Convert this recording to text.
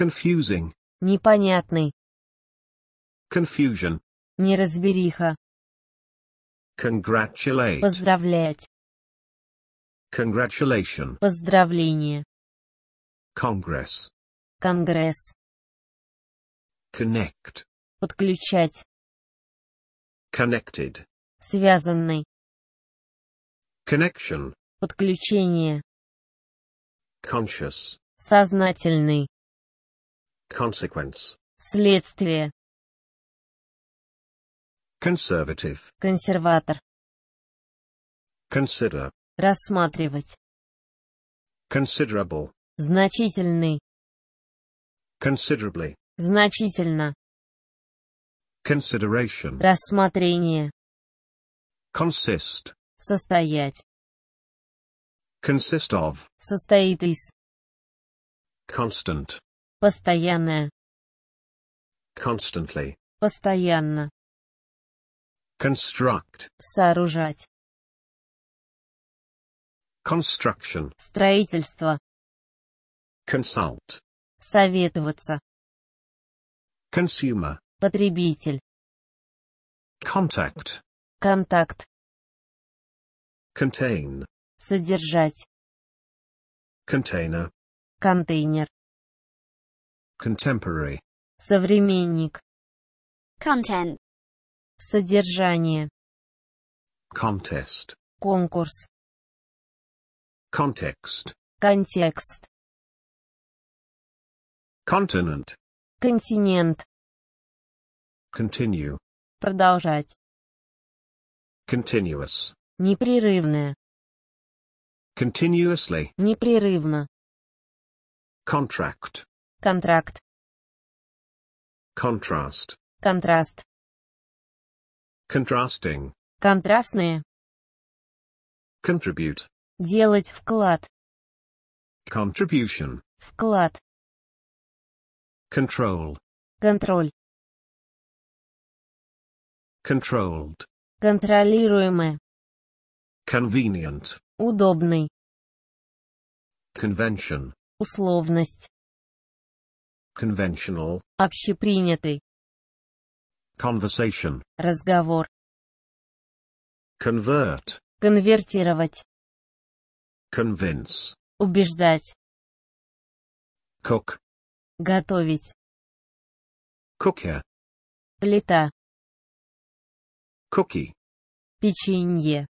Confusing. Непонятный. Confusion. Неразбериха. Congratulate. Поздравлять. Congratulation. Поздравление. congress, Конгресс. Connect. Подключать. Connected. Связанный. Connection. Подключение. Conscious. Сознательный. Consequence. Следствие. Conservative. Консерватор. Consider. Рассматривать. Considerable. Значительный. Considerably. Значительно. Consideration. Рассмотрение. Consist. Состоять. Consist of. Состоит из. Constant. Постоянная. Constantly. Постоянно. Construct. Сооружать. Construction. Строительство. Consult. Советоваться. Consumer. Потребитель. Contact. Контакт. Contain. Содержать. Container. Контейнер. Contemporary. Современник. Content. Содержание. Contest. Конкурс. Context. Контекст. Continent. Континент. Continue. Продолжать. Continuous. Непрерывное. Continuously. Непрерывно. Contract. Контракт. контраст, Контраст. контрастинг, Контрастные. Contribute. Делать вклад. Contribution. Вклад. Control. Контроль. Controlled. контролируемые, Convenient. Удобный. Convention. Условность conventional, общепринятый, conversation, разговор, convert, конвертировать, convince, убеждать, cook, готовить, cooker, плита, cookie, печенье,